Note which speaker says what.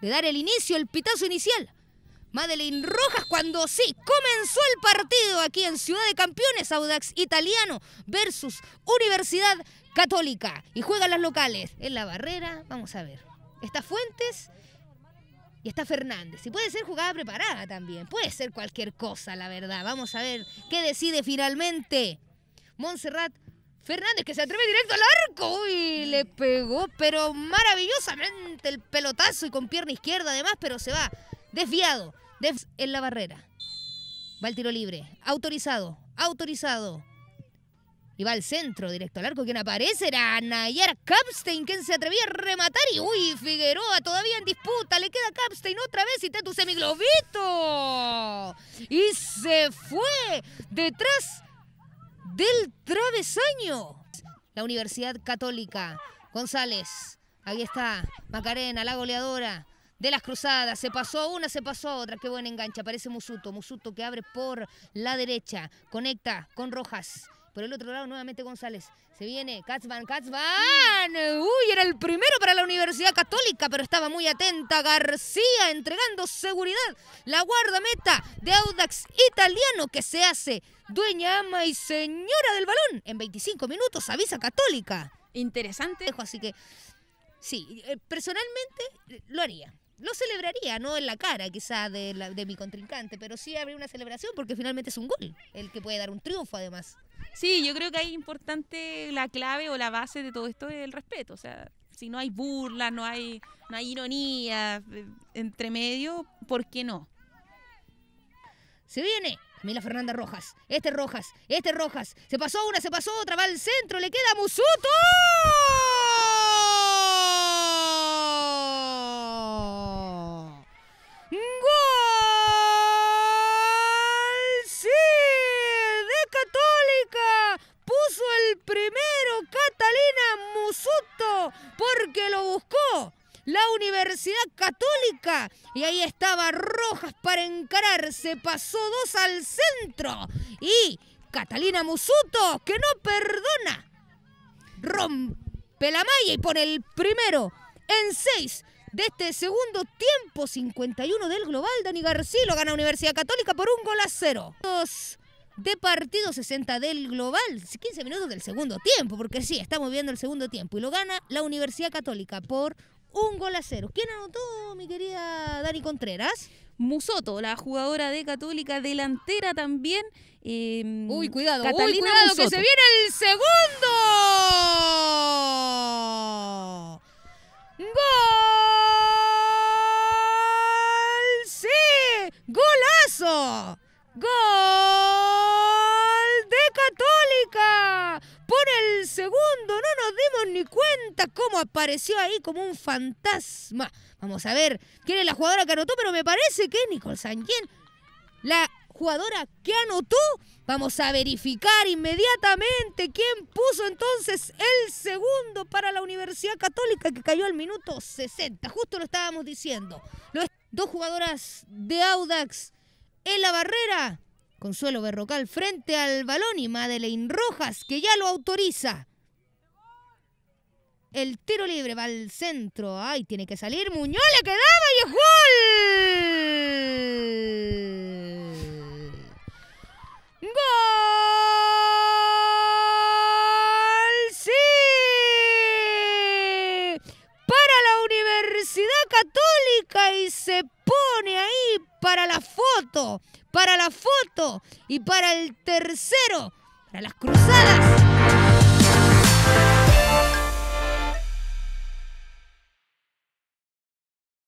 Speaker 1: de dar el inicio, el pitazo inicial. Madeleine Rojas cuando sí comenzó el partido aquí en Ciudad de Campeones, Audax Italiano versus Universidad Católica. Y juegan las locales en la barrera, vamos a ver. Está Fuentes y está Fernández. Y puede ser jugada preparada también, puede ser cualquier cosa, la verdad. Vamos a ver qué decide finalmente Montserrat Fernández que se atreve directo al arco y le pegó, pero maravillosamente el pelotazo y con pierna izquierda además, pero se va desviado en la barrera. Va el tiro libre, autorizado, autorizado. Y va al centro, directo al arco. Quien aparece era Nayara Capstein, quien se atrevía a rematar. Y uy, Figueroa todavía en disputa. Le queda Capstein otra vez y tu Semiglobito. Y se fue detrás del travesaño. La Universidad Católica. González. Ahí está. Macarena, la goleadora de las cruzadas. Se pasó una, se pasó otra. Qué buena engancha. Parece Musuto. Musuto que abre por la derecha. Conecta con Rojas. Por el otro lado, nuevamente González. Se viene Katzman, Katzman. Uy, era el primero para la Universidad Católica, pero estaba muy atenta. García entregando seguridad. La guardameta de Audax italiano que se hace dueña, ama y señora del balón. En 25 minutos avisa Católica. Interesante. Así que, sí, eh, personalmente eh, lo haría lo celebraría, no en la cara quizá de, de mi contrincante, pero sí habría una celebración porque finalmente es un gol, el que puede dar un triunfo además. Sí, yo creo que ahí importante la clave o la base de todo esto es el respeto. O sea, si no hay burla, no hay, no hay ironía eh, entre medio, ¿por qué no? Se viene Camila Fernanda Rojas. Este Rojas, este Rojas. Se pasó una, se pasó otra, va al centro, le queda Musuto. buscó la Universidad Católica. Y ahí estaba Rojas para encararse. Pasó dos al centro. Y Catalina Musuto, que no perdona. Rompe la malla y pone el primero en seis de este segundo tiempo. 51 del global. Dani García lo gana Universidad Católica por un gol a cero de partido 60 del global, 15 minutos del segundo tiempo, porque sí, estamos viendo el segundo tiempo, y lo gana la Universidad Católica por un gol a cero. ¿Quién anotó, mi querida Dani Contreras? Musoto, la jugadora de Católica, delantera también. Em, uy, cuidado, Catalina uy, cuidado, que se viene
Speaker 2: el segundo. ¡Gol! ¡Sí! ¡Golazo! ¡Gol!
Speaker 1: segundo, no nos dimos ni cuenta cómo apareció ahí como un fantasma. Vamos a ver quién es la jugadora que anotó, pero me parece que es Nicole La jugadora que anotó. Vamos a verificar inmediatamente quién puso entonces el segundo para la Universidad Católica que cayó al minuto 60. Justo lo estábamos diciendo. dos jugadoras de Audax en la barrera. Consuelo Berrocal frente al balón y Madeleine Rojas que ya lo autoriza. El tiro libre va al centro. Ay, tiene que salir. Muñoz le quedaba y es gol.
Speaker 2: ¡Gol! ¡Sí! Para la Universidad
Speaker 1: Católica y se pone ahí para la foto. Para la foto y para el tercero. Para las cruzadas.